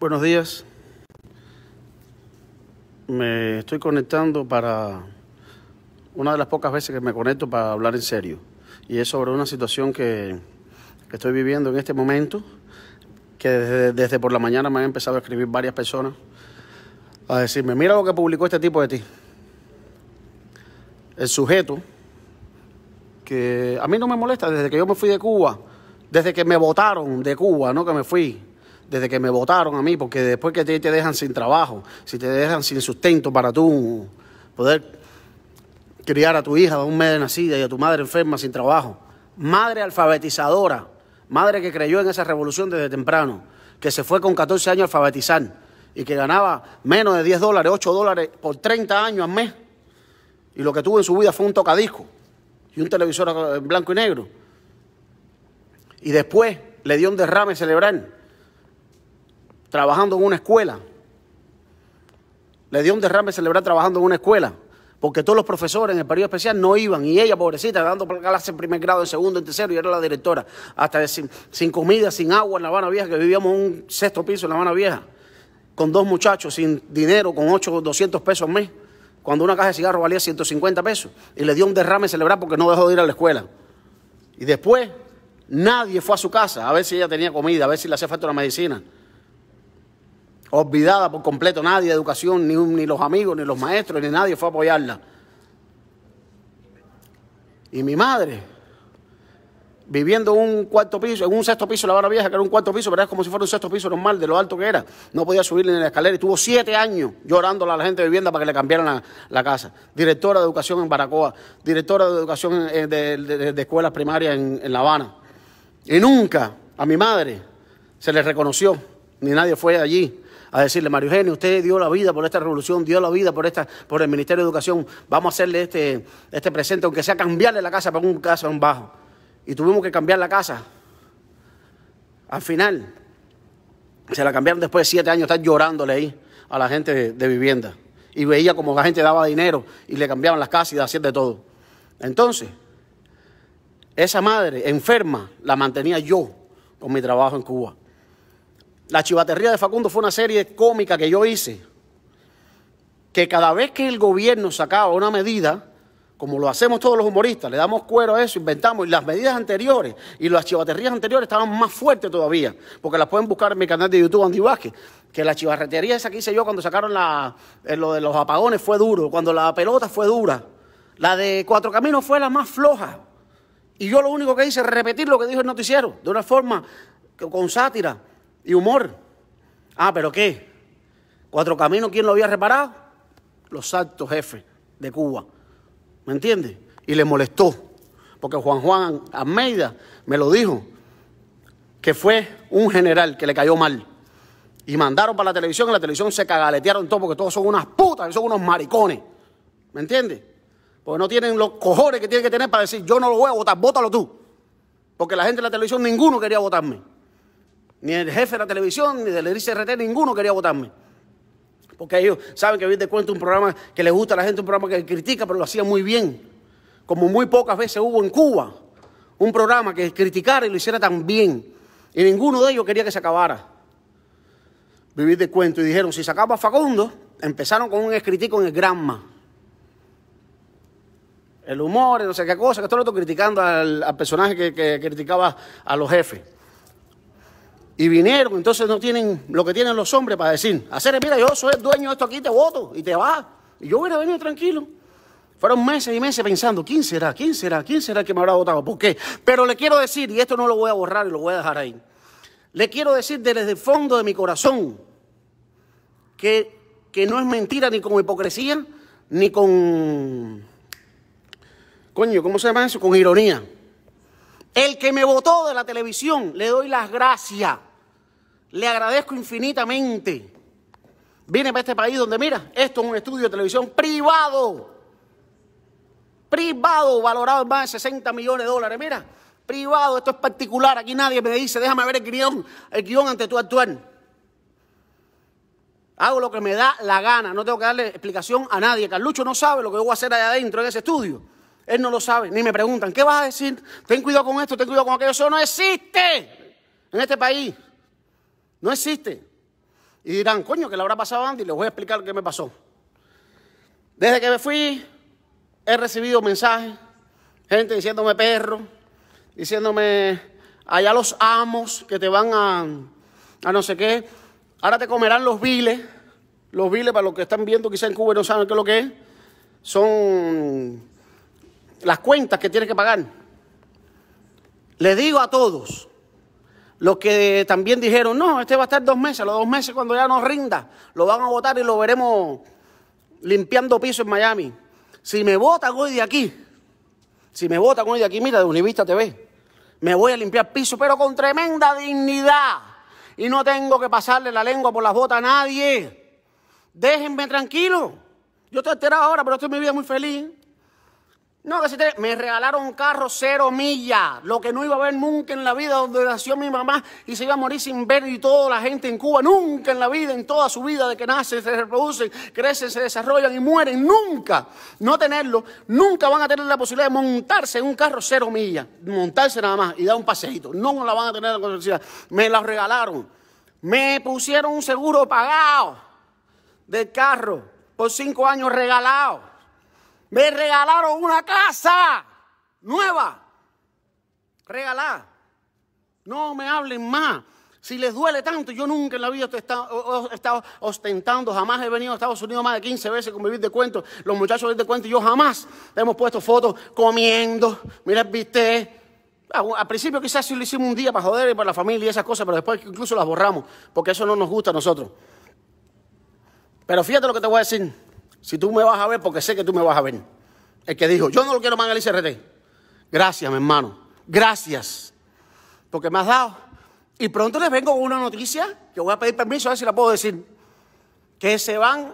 Buenos días. Me estoy conectando para una de las pocas veces que me conecto para hablar en serio. Y es sobre una situación que, estoy viviendo en este momento, que desde, por la mañana me han empezado a escribir varias personas a decirme, mira lo que publicó este tipo de ti. El sujeto, que a mí no me molesta desde que yo me fui de Cuba, desde que me votaron de Cuba, ¿no? Que me fui desde que me votaron a mí, porque después que te, dejan sin trabajo, si te dejan sin sustento para tú poder criar a tu hija de un mes de nacida y a tu madre enferma sin trabajo, madre alfabetizadora, madre que creyó en esa revolución desde temprano, que se fue con 14 años a alfabetizar y que ganaba menos de 10 dólares, 8 dólares por 30 años al mes, y lo que tuvo en su vida fue un tocadisco y un televisor en blanco y negro, y después le dio un derrame cerebral trabajando en una escuela. Le dio un derrame celebrar trabajando en una escuela. Porque todos los profesores en el periodo especial no iban. Y ella, pobrecita, dando clase en primer grado, en segundo, en tercero, y era la directora. Hasta sin, comida, sin agua en La Habana Vieja, que vivíamos un sexto piso en La Habana Vieja. Con dos muchachos, sin dinero, con 8, 200 pesos al mes. Cuando una caja de cigarros valía 150 pesos. Y le dio un derrame celebrar porque no dejó de ir a la escuela. Y después, nadie fue a su casa a ver si ella tenía comida, a ver si le hacía falta una medicina olvidada por completo, nadie, de educación, ni, ni los amigos, ni los maestros, ni nadie fue a apoyarla. Y mi madre, viviendo un cuarto piso, en un sexto piso, la barra vieja, que era un cuarto piso, pero es como si fuera un sexto piso normal, de lo alto que era. No podía subir en la escalera. y tuvo siete años llorando a la gente de vivienda para que le cambiaran la, la casa. Directora de educación en Baracoa, directora de educación eh, de, escuelas primarias en, en La Habana. Y nunca a mi madre se le reconoció, ni nadie fue allí a decirle, Mario Eugenio, usted dio la vida por esta revolución, dio la vida por esta, por el Ministerio de Educación, vamos a hacerle este, este presente, aunque sea cambiarle la casa para un casa un bajo. Y tuvimos que cambiar la casa. Al final, se la cambiaron después de siete años, estar llorándole ahí a la gente de, de vivienda. Y veía como la gente daba dinero y le cambiaban las casas y hacían de todo. Entonces, esa madre enferma la mantenía yo con mi trabajo en Cuba. La chivatería de Facundo fue una serie cómica que yo hice, que cada vez que el gobierno sacaba una medida, como lo hacemos todos los humoristas, le damos cuero a eso, inventamos, y las medidas anteriores y las chivaterías anteriores estaban más fuertes todavía, porque las pueden buscar en mi canal de YouTube, Andy Vázquez, que la chivarretería esa que hice yo cuando sacaron la, eh, lo de los apagones fue duro, cuando la pelota fue dura, la de Cuatro Caminos fue la más floja, y yo lo único que hice es repetir lo que dijo el noticiero, de una forma con sátira, y humor. Ah, pero ¿qué? Cuatro Caminos, ¿quién lo había reparado? Los altos jefes de Cuba. ¿Me entiendes? Y le molestó, porque Juan Juan Almeida me lo dijo, que fue un general que le cayó mal. Y mandaron para la televisión, y la televisión se cagaletearon todo, porque todos son unas putas, son unos maricones. ¿Me entiendes? Porque no tienen los cojones que tienen que tener para decir, yo no lo voy a votar, vótalo tú. Porque la gente de la televisión, ninguno quería votarme. Ni el jefe de la televisión, ni del RT, ninguno quería votarme. Porque ellos saben que vivir de es un programa que les gusta a la gente, un programa que critica, pero lo hacía muy bien. Como muy pocas veces hubo en Cuba un programa que criticara y lo hiciera tan bien. Y ninguno de ellos quería que se acabara. Vivir de cuento. Y dijeron, si se acaba Facundo, empezaron con un escritico en el Granma el humor, no sé qué cosa, que todo lo estoy criticando al, personaje que, criticaba a los jefes y vinieron, entonces no tienen lo que tienen los hombres para decir, hacer, mira, yo soy el dueño de esto aquí, te voto y te vas. Y yo hubiera venido tranquilo. Fueron meses y meses pensando, ¿quién será? ¿Quién será? ¿Quién será el que me habrá votado? ¿Por qué? Pero le quiero decir, y esto no lo voy a borrar y lo voy a dejar ahí, le quiero decir desde el fondo de mi corazón que, que no es mentira ni con hipocresía, ni con... Coño, ¿cómo se llama eso? Con ironía. El que me votó de la televisión, le doy las gracias le agradezco infinitamente. Viene para este país donde, mira, esto es un estudio de televisión privado. Privado, valorado en más de 60 millones de dólares. Mira, privado, esto es particular. Aquí nadie me dice, déjame ver el guión, el guión actuar. Hago lo que me da la gana, no tengo que darle explicación a nadie. Carlucho no sabe lo que voy a hacer allá adentro en ese estudio. Él no lo sabe, ni me preguntan, ¿qué vas a decir? Ten cuidado con esto, ten cuidado con aquello. Eso no existe en este país. No existe. Y dirán, coño, que le habrá pasado antes y Les voy a explicar lo que me pasó. Desde que me fui, he recibido mensajes, gente diciéndome perro, diciéndome, allá los amos que te van a, a no sé qué. Ahora te comerán los viles. Los viles, para los que están viendo quizá en Cuba y no saben qué es lo que es, son las cuentas que tienes que pagar. Les digo a todos, los que también dijeron, no, este va a estar dos meses, los dos meses cuando ya nos rinda, lo van a votar y lo veremos limpiando piso en Miami. Si me votan hoy de aquí, si me votan hoy de aquí, mira, de Univista TV, me voy a limpiar piso, pero con tremenda dignidad. Y no tengo que pasarle la lengua por las botas a nadie. Déjenme tranquilo. Yo estoy alterado ahora, pero estoy en mi vida muy feliz. No, que me regalaron un carro cero millas, lo que no iba a ver nunca en la vida, donde nació mi mamá y se iba a morir sin ver y toda la gente en Cuba, nunca en la vida, en toda su vida, de que nacen, se reproducen, crecen, se desarrollan y mueren, nunca, no tenerlo, nunca van a tener la posibilidad de montarse en un carro cero millas, montarse nada más y dar un paseíto, no la van a tener la posibilidad, me la regalaron, me pusieron un seguro pagado del carro por cinco años regalado. Me regalaron una casa nueva. Regalar. No me hablen más. Si les duele tanto, yo nunca en la vida he estado ostentando, jamás he venido a Estados Unidos más de 15 veces con vivir de cuento, los muchachos vivir de cuento, yo jamás hemos puesto fotos comiendo, mira viste. Al principio quizás sí lo hicimos un día para joder y para la familia y esas cosas, pero después incluso las borramos, porque eso no nos gusta a nosotros. Pero fíjate lo que te voy a decir. Si tú me vas a ver, porque sé que tú me vas a ver. El que dijo, yo no lo quiero más en el ICRT. Gracias, mi hermano. Gracias. Porque me has dado. Y pronto les vengo con una noticia que voy a pedir permiso a ver si la puedo decir. Que se van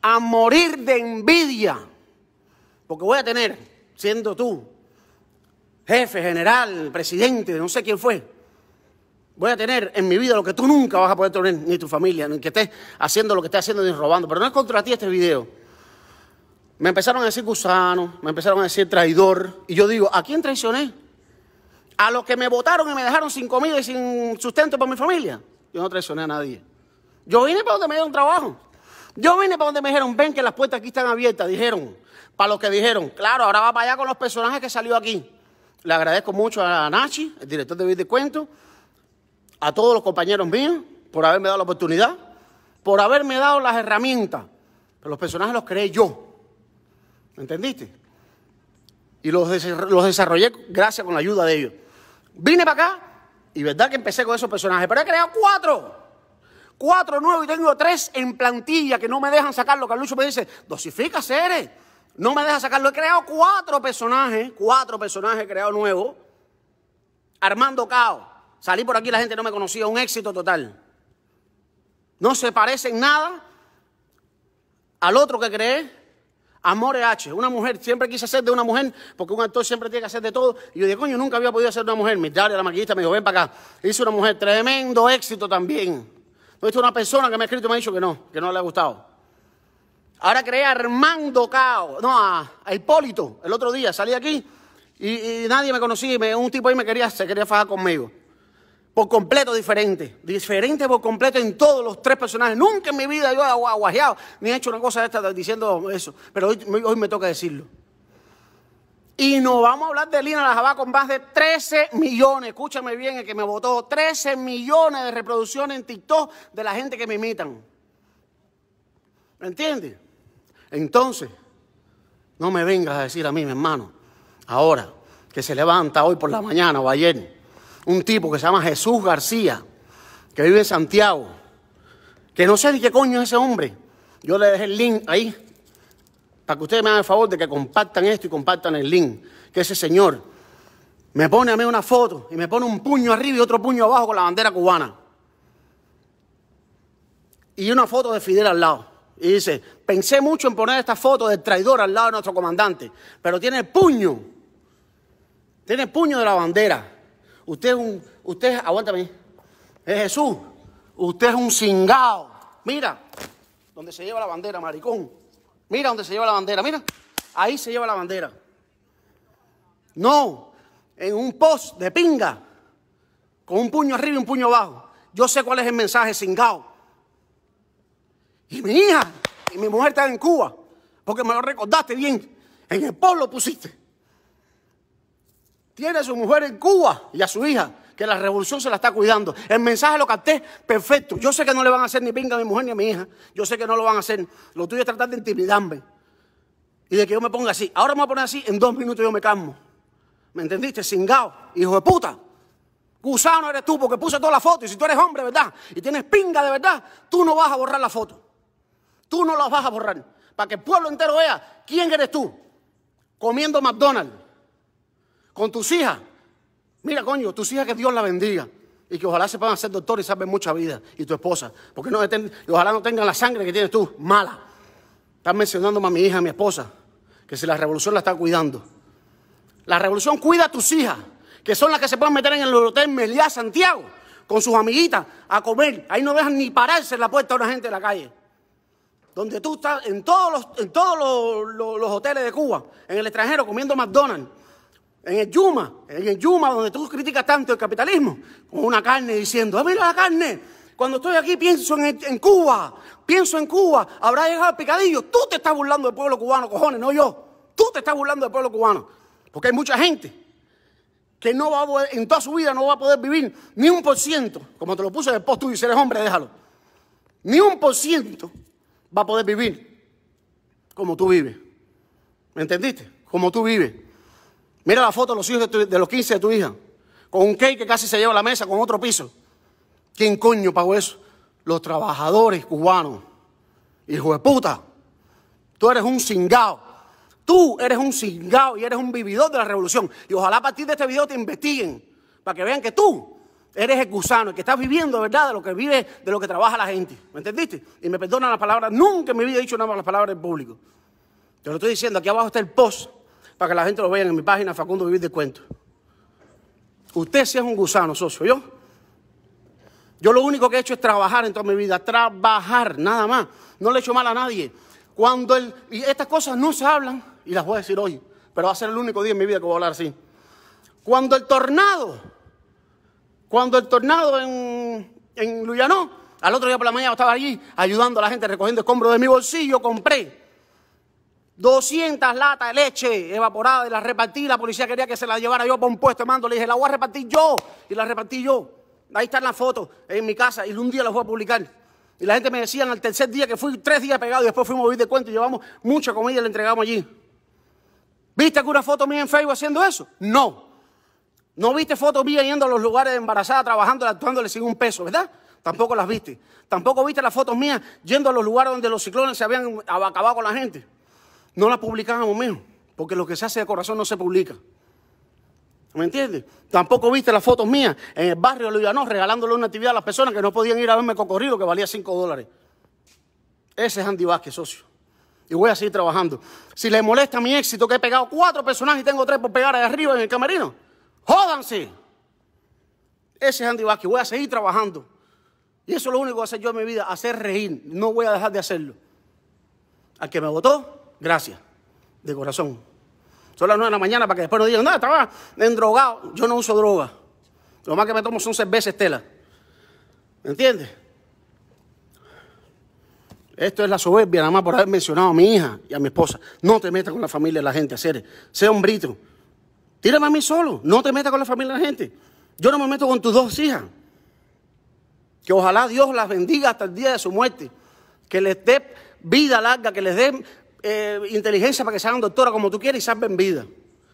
a morir de envidia. Porque voy a tener, siendo tú, jefe, general, presidente, no sé quién fue, voy a tener en mi vida lo que tú nunca vas a poder tener, ni tu familia, ni que estés haciendo lo que estés haciendo, ni robando. Pero no es contra ti este video. Me empezaron a decir gusano, me empezaron a decir traidor. Y yo digo, ¿a quién traicioné? A los que me votaron y me dejaron sin comida y sin sustento para mi familia. Yo no traicioné a nadie. Yo vine para donde me dieron trabajo. Yo vine para donde me dijeron, ven que las puertas aquí están abiertas. Dijeron, para los que dijeron, claro, ahora va para allá con los personajes que salió aquí. Le agradezco mucho a Nachi, el director de Vida Cuento, a todos los compañeros míos por haberme dado la oportunidad, por haberme dado las herramientas. Pero los personajes los creé yo entendiste? Y los, los desarrollé gracias con la ayuda de ellos. Vine para acá y verdad que empecé con esos personajes, pero he creado cuatro. Cuatro nuevos y tengo tres en plantilla que no me dejan sacarlo. Carlucho me dice, dosifica, seres No me deja sacarlo. He creado cuatro personajes, cuatro personajes creado nuevos. Armando caos. Salí por aquí, la gente no me conocía. Un éxito total. No se parecen nada al otro que creé. Amore H, una mujer. Siempre quise ser de una mujer, porque un actor siempre tiene que hacer de todo. Y yo dije, coño, nunca había podido ser de una mujer. Mi a la maquillista, me dijo, ven para acá. Hice una mujer, tremendo éxito también. No he una persona que me ha escrito y me ha dicho que no, que no le ha gustado. Ahora creé a Armando Cao, no, a, Hipólito. El otro día salí aquí y, nadie me conocía. Y un tipo ahí me quería, se quería fajar conmigo por completo diferente. Diferente por completo en todos los tres personajes. Nunca en mi vida yo he aguajeado ni he hecho una cosa de esta diciendo eso. Pero hoy, me toca decirlo. Y no vamos a hablar de Lina la con más de 13 millones. Escúchame bien, el que me votó. 13 millones de reproducciones en TikTok de la gente que me imitan. ¿Me entiendes? Entonces, no me vengas a decir a mí, mi hermano, ahora que se levanta hoy por la mañana o ayer un tipo que se llama Jesús García, que vive en Santiago, que no sé ni qué coño es ese hombre. Yo le dejé el link ahí, para que ustedes me hagan el favor de que compartan esto y compartan el link, que ese señor me pone a mí una foto y me pone un puño arriba y otro puño abajo con la bandera cubana. Y una foto de Fidel al lado. Y dice, pensé mucho en poner esta foto del traidor al lado de nuestro comandante, pero tiene el puño, tiene el puño de la bandera. Usted es un, usted, aguántame, es Jesús. Usted es un cingado. Mira, donde se lleva la bandera, maricón. Mira donde se lleva la bandera, mira. Ahí se lleva la bandera. No, en un post de pinga, con un puño arriba y un puño abajo. Yo sé cuál es el mensaje, cingado. Y mi hija y mi mujer están en Cuba, porque me lo recordaste bien. En el post lo pusiste tiene a su mujer en Cuba y a su hija, que la revolución se la está cuidando. El mensaje lo capté perfecto. Yo sé que no le van a hacer ni pinga a mi mujer ni a mi hija. Yo sé que no lo van a hacer. Lo tuyo es tratar de intimidarme y de que yo me ponga así. Ahora me voy a poner así, en dos minutos yo me calmo. ¿Me entendiste? Singao, hijo de puta. Gusano eres tú porque puse toda la foto. Y si tú eres hombre, ¿verdad? Y tienes pinga de verdad, tú no vas a borrar la foto. Tú no la vas a borrar. Para que el pueblo entero vea quién eres tú. Comiendo McDonald's con tus hijas. Mira, coño, tus hijas que Dios la bendiga. Y que ojalá se puedan hacer doctores y salven mucha vida. Y tu esposa. Porque no ojalá no tengan la sangre que tienes tú, mala. Estás mencionando a mi hija, a mi esposa. Que si la revolución la está cuidando. La revolución cuida a tus hijas. Que son las que se pueden meter en el hotel Meliá Santiago. Con sus amiguitas a comer. Ahí no dejan ni pararse en la puerta a una gente de la calle donde tú estás en todos los, en todos los, hoteles de Cuba, en el extranjero, comiendo McDonald's, en el Yuma, en el Yuma donde tú criticas tanto el capitalismo, con una carne diciendo, ¡Ah, mira la carne! Cuando estoy aquí pienso en, Cuba, pienso en Cuba, habrá llegado el picadillo. Tú te estás burlando del pueblo cubano, cojones, no yo. Tú te estás burlando del pueblo cubano. Porque hay mucha gente que no va a en toda su vida no va a poder vivir ni un por ciento, como te lo puse después tú y tú eres hombre, déjalo. Ni un por ciento va a poder vivir como tú vives. ¿Me entendiste? Como tú vives. Mira la foto de los hijos de, los 15 de tu hija, con un cake que casi se lleva a la mesa, con otro piso. ¿Quién coño pagó eso? Los trabajadores cubanos. Hijo de puta, tú eres un cingao. Tú eres un cingao y eres un vividor de la revolución. Y ojalá a partir de este video te investiguen para que vean que tú eres el gusano, y que estás viviendo, ¿verdad? De lo que vive, de lo que trabaja la gente. ¿Me entendiste? Y me perdonan las palabras. Nunca en mi vida he dicho nada más las palabras en público. Te lo estoy diciendo. Aquí abajo está el post para que la gente lo vea en mi página Facundo Vivir de Cuento. Usted sí es un gusano, socio, ¿yo? Yo lo único que he hecho es trabajar en toda mi vida, trabajar, nada más. No le he hecho mal a nadie. Cuando el, y estas cosas no se hablan, y las voy a decir hoy, pero va a ser el único día en mi vida que voy a hablar así. Cuando el tornado, cuando el tornado en, en Luyanó, al otro día por la mañana estaba allí ayudando a la gente recogiendo escombros de mi bolsillo, compré 200 latas de leche evaporada y las repartí. La policía quería que se la llevara yo por un puesto de mando. Le dije, la voy a repartir yo. Y la repartí yo. Ahí están las fotos en mi casa y un día las voy a publicar. Y la gente me decía en el tercer día que fui tres días pegado y después fuimos a vivir de cuento y llevamos mucha comida y la entregamos allí. ¿Viste alguna foto mía en Facebook haciendo eso? No. No viste fotos mías yendo a los lugares embarazadas, embarazada, trabajando, actuándole sin un peso, ¿verdad? Tampoco las viste. Tampoco viste las fotos mías yendo a los lugares donde los ciclones se habían acabado con la gente no la publicábamos menos, porque lo que se hace de corazón no se publica. ¿Me entiendes? Tampoco viste las fotos mías en el barrio de no, regalándole una actividad a las personas que no podían ir a verme cocorrido que valía 5 dólares. Ese es Andy Vázquez, socio. Y voy a seguir trabajando. Si le molesta mi éxito, que he pegado cuatro personajes y tengo tres por pegar ahí arriba en el camerino, jódanse. Ese es Andy Vázquez. Voy a seguir trabajando. Y eso es lo único que voy a hacer yo en mi vida, hacer reír. No voy a dejar de hacerlo. Al que me votó, Gracias, de corazón. Son las 9 de la mañana para que después no digan, no, estaba drogado. Yo no uso droga. Lo más que me tomo son veces tela. ¿Me entiendes? Esto es la soberbia, nada más por haber mencionado a mi hija y a mi esposa. No te metas con la familia de la gente, hacer. un brito. Tírame a mí solo. No te metas con la familia de la gente. Yo no me meto con tus dos hijas. Que ojalá Dios las bendiga hasta el día de su muerte. Que les dé vida larga, que les dé eh, inteligencia para que hagan doctora como tú quieras y salven vida.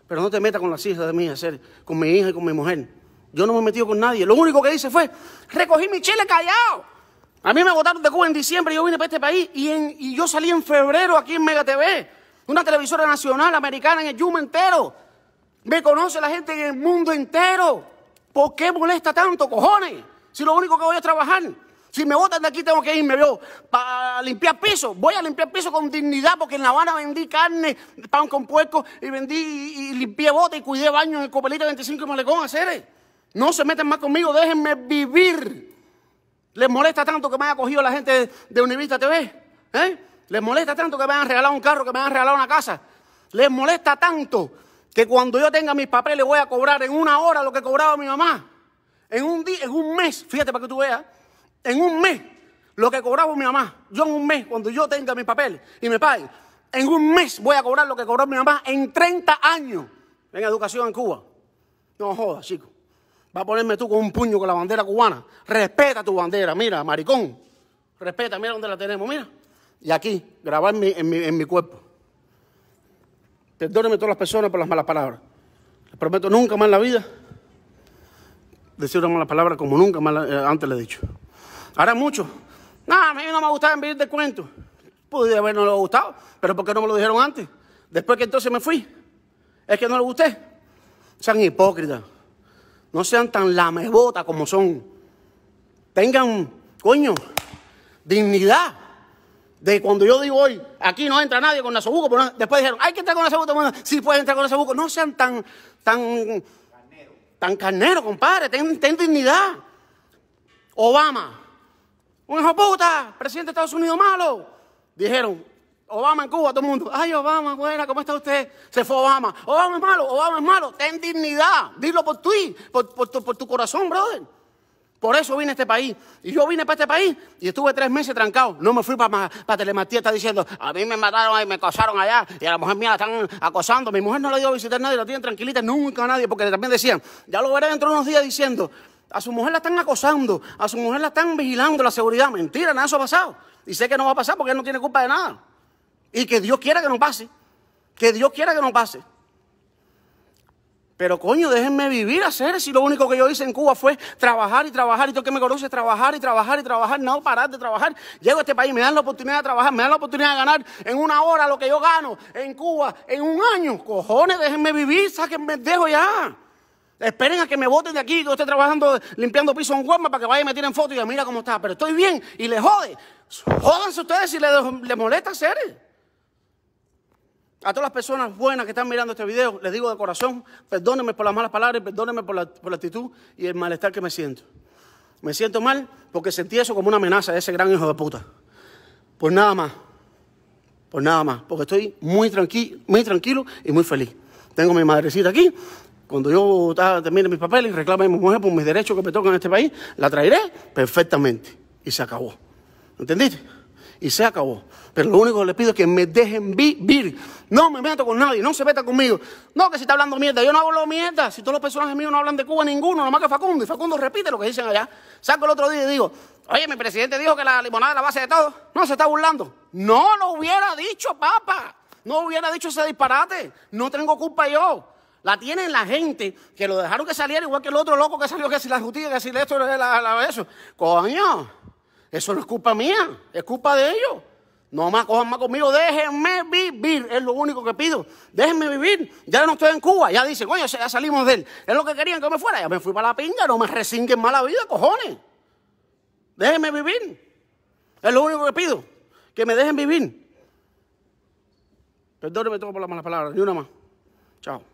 Pero no te metas con las hijas de mi con mi hija y con mi mujer. Yo no me he metido con nadie. Lo único que hice fue, recogí mi chile callado. A mí me votaron de Cuba en diciembre, y yo vine para este país y, en, yo salí en febrero aquí en Mega TV, una televisora nacional americana en el Yuma entero. Me conoce la gente en el mundo entero. ¿Por qué molesta tanto, cojones? Si lo único que voy a trabajar. Si me botan de aquí, tengo que irme yo para limpiar piso. Voy a limpiar piso con dignidad porque en La Habana vendí carne, pan con puerco y vendí y, limpié bote y cuidé baños en el Copelita 25 y Malecón. Hacer. No se meten más conmigo, déjenme vivir. ¿Les molesta tanto que me haya cogido la gente de Univista TV? ¿Eh? ¿Les molesta tanto que me hayan regalado un carro, que me hayan regalado una casa? ¿Les molesta tanto que cuando yo tenga mis papeles voy a cobrar en una hora lo que cobraba mi mamá? En un día, en un mes, fíjate para que tú veas en un mes lo que cobraba mi mamá. Yo en un mes, cuando yo tenga mis papeles y me paguen, en un mes voy a cobrar lo que cobró mi mamá en 30 años en educación en Cuba. No jodas, chico. Va a ponerme tú con un puño con la bandera cubana. Respeta tu bandera, mira, maricón. Respeta, mira dónde la tenemos, mira. Y aquí, grabar en, mi, cuerpo. Perdóneme a todas las personas por las malas palabras. Les prometo nunca más en la vida decir una mala palabra como nunca más eh, antes le he dicho. Ahora muchos. No, a mí no me gustaba vivir de cuento. Pude habernos lo gustado, pero ¿por qué no me lo dijeron antes? Después que entonces me fui. Es que no le gusté. Sean hipócritas. No sean tan lamebotas como son. Tengan, coño, dignidad. De cuando yo digo hoy, aquí no entra nadie con nasobuco, pero después dijeron, hay que entrar con la sí puedes entrar con nasobuco. No sean tan, tan, tan carnero, compadre. ten dignidad. Obama, un hijo puta, presidente de Estados Unidos malo. Dijeron, Obama en Cuba, todo el mundo, ay Obama, buena, ¿cómo está usted? Se fue Obama, Obama es malo, Obama es malo, ten dignidad, dilo por ti, por, tu, corazón, brother. Por eso vine a este país. Y yo vine para este país y estuve tres meses trancado. No me fui para, para Telematía, está diciendo, a mí me mataron y me acosaron allá y a la mujer mía la están acosando. Mi mujer no la dio a visitar a nadie, la tienen tranquilita, nunca a nadie, porque también decían, ya lo veré dentro de unos días diciendo, a su mujer la están acosando, a su mujer la están vigilando la seguridad. Mentira, nada eso ha pasado. Y sé que no va a pasar porque él no tiene culpa de nada. Y que Dios quiera que no pase. Que Dios quiera que no pase. Pero coño, déjenme vivir, hacer. Si lo único que yo hice en Cuba fue trabajar y trabajar, y tú que me conoce, trabajar y trabajar y trabajar, no parar de trabajar. Llego a este país, me dan la oportunidad de trabajar, me dan la oportunidad de ganar en una hora lo que yo gano en Cuba, en un año. Cojones, déjenme vivir, saquenme dejo ya. Esperen a que me voten de aquí, que yo esté trabajando limpiando piso en Walmart para que vaya y me tiren fotos y diga mira cómo está, pero estoy bien y les jode. Jódanse ustedes si les, molesta hacer. A todas las personas buenas que están mirando este video, les digo de corazón, perdónenme por las malas palabras, perdónenme por la, actitud y el malestar que me siento. Me siento mal porque sentí eso como una amenaza de ese gran hijo de puta. Pues nada más. Pues nada más. Porque estoy muy, tranqui muy tranquilo y muy feliz. Tengo a mi madrecita aquí cuando yo termine mis papeles y reclame a mi mujer por mis derechos que me tocan en este país, la traeré perfectamente. Y se acabó. ¿Entendiste? Y se acabó. Pero lo único que les pido es que me dejen vivir. No me meto con nadie, no se meta conmigo. No, que si está hablando mierda, yo no hablo mierda. Si todos los personajes míos no hablan de Cuba, ninguno, nomás que Facundo. Y Facundo repite lo que dicen allá. Saco el otro día y digo, oye, mi presidente dijo que la limonada es la base de todo. No, se está burlando. No lo hubiera dicho, papá. No hubiera dicho ese disparate. No tengo culpa yo. La tienen la gente que lo dejaron que saliera igual que el otro loco que salió que si la justicia, que si esto, la, eso. Coño, eso no es culpa mía, es culpa de ellos. No más cojan más conmigo, déjenme vivir, es lo único que pido. Déjenme vivir. Ya no estoy en Cuba, ya dicen, coño, ya salimos de él. Es lo que querían que me fuera, ya me fui para la pinga, no me resinguen la vida, cojones. Déjenme vivir. Es lo único que pido, que me dejen vivir. me tengo por las malas palabras, ni una más. Chao.